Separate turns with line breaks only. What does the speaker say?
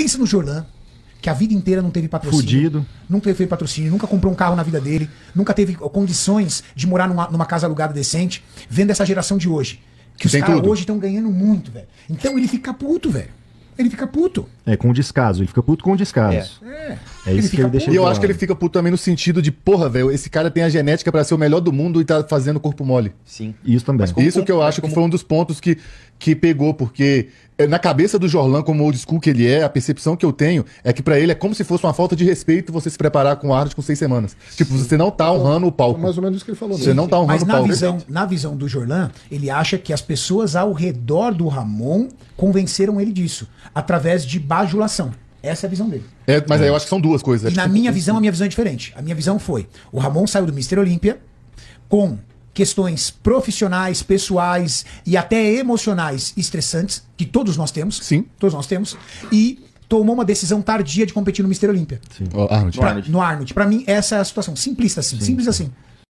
Pensa no Jordan, que a vida inteira não teve patrocínio. Fudido. Nunca teve patrocínio, nunca comprou um carro na vida dele, nunca teve condições de morar numa, numa casa alugada decente, vendo essa geração de hoje. Que Tem os caras hoje estão ganhando muito, velho. Então ele fica puto, velho. Ele fica puto.
É, com descaso. Ele fica puto com descaso. É. é. É isso ele que ele deixa. E eu acho que ele fica puto também no sentido de,
porra, velho, esse cara tem a genética para ser o melhor do mundo e tá fazendo corpo mole. Sim. Isso também. como, isso que eu acho como... que foi um dos pontos que, que pegou, porque é, na cabeça do Jorlan, como old school que ele é, a percepção que eu tenho é que para ele é como se fosse uma falta de respeito você se preparar com Arnold com seis semanas. Tipo, Sim. você não tá honrando o palco. É mais ou menos isso que ele falou. Sim. Né? Você não tá honrando Mas o palco. Mas na
visão, na visão do Jorlan, ele acha que as pessoas ao redor do Ramon convenceram ele disso, através de bajulação. Essa é a visão dele.
É, mas aí eu acho que são duas coisas. E na minha
visão, a minha visão é diferente. A minha visão foi: o Ramon saiu do Mister Olímpia com questões profissionais, pessoais e até emocionais estressantes, que todos nós temos. Sim. Todos nós temos. E tomou uma decisão tardia de competir no Mister Olímpia.
Sim. O Arnold. Pra, no
Arnold. Pra mim, essa é a situação. Simplista assim. Sim. Simples assim.